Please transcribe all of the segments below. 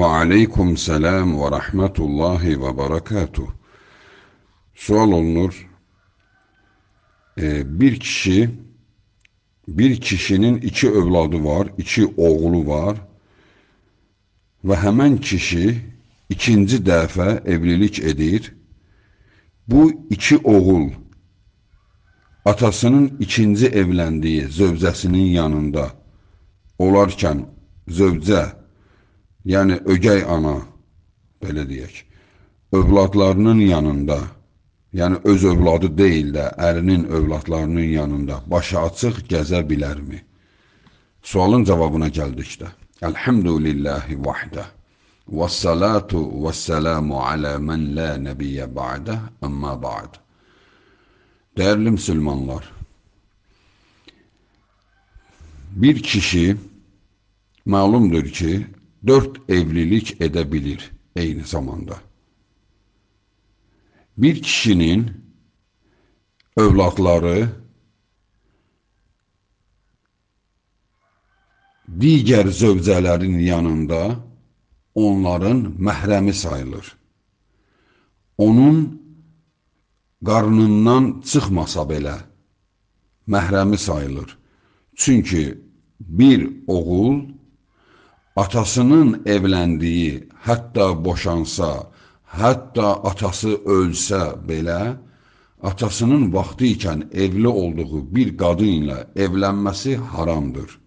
Aleyküm selam ve rahmetullahi ve berekatuh. Sual olunur. Ee, bir kişi bir kişinin iki övladı var, iki oğlu var və həmən kişi ikinci dəfə evlilik edir. Bu iki oğul atasının ikinci evləndiyi zövcəsinin yanında olarkən zövcə Yani ögəy ana, böyle diyecek, övladlarının yanında, yani öz övladı deyil də, ərinin övladlarının yanında başı açıq gəzə mi? Sualın cevabına cavabına gəldikdə. Elhamdülillahi vahdə. Vəssalatu vəssalamu 'ala mən la nəbiyyə ba'də, əmmə ba'd. Değerli Müslümanlar, bir kişi malumdur ki, dört evlilik edebilir aynı zamanda. Bir kişinin övladları digər zövcələrin yanında onların məhrəmi sayılır. Onun qarnından çıxmasa belə məhrəmi sayılır. Çünki bir oğul atasının evlendiği, hatta boşansa, hatta atası ölsə belə, atasının vaxtı ikən evli olduğu bir qadınla evlənməsi haramdır.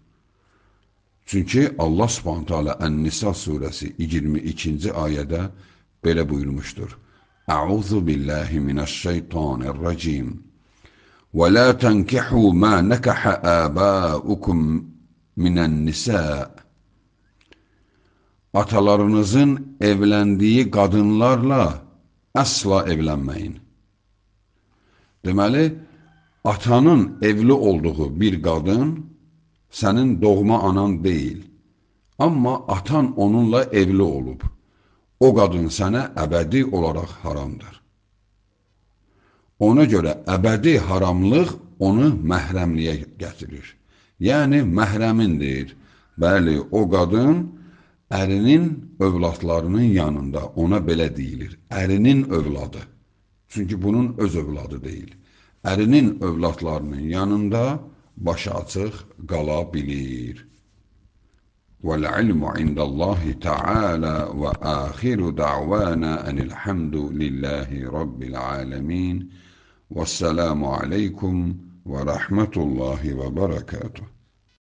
Çünki Allah Subhanahu taala Ən-Nisa surəsi 22-ci ayədə belə buyurmuşdur. Əuzu billahi minəşşeytanirracim. Və la tenkihu ma nakaha abaukum minən nisaa atalarınızın evləndiyi qadınlarla əsla evlənməyin. Deməli, atanın evli olduğu bir qadın sənin doğma anan deyil. Amma atan onunla evli olub. O qadın sənə əbədi olaraq haramdır. Ona görə əbədi haramlıq onu məhrəmliyə gətirir. Yəni, məhrəmindir. Bəli, o qadın ərinin övladlarının yanında ona belə deyilir. Ərinin övladı. Çünki bunun öz övladı deyil. Ərinin övladlarının yanında başı açıq qala bilir. وَالْعِلْمُ عِنْدَ اللّٰهِ تَعَالَى وَآخِرُ دَعْوَانَا أَنِ الْحَمْدُ لِلَّهِ رَبِّ الْعَالَمِينَ وَالسَّلَامُ عَلَيْكُمْ وَرَحْمَةُ اللّٰهِ وَبَرَكَاتُهُ